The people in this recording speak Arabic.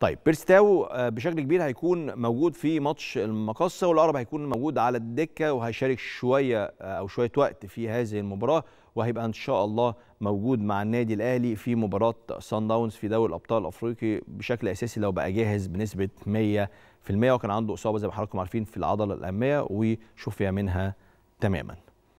طيب بيرستاو آه، بشكل كبير هيكون موجود في ماتش المقصه والاقرب هيكون موجود على الدكه وهيشارك شويه آه، او شويه وقت في هذه المباراه وهيبقى ان شاء الله موجود مع النادي الاهلي في مباراه سان داونز في دوري الابطال الافريقي بشكل اساسي لو بقى جاهز بنسبه 100% وكان عنده اصابه زي ما حضراتكم عارفين في العضله الاماميه وشفي منها تماما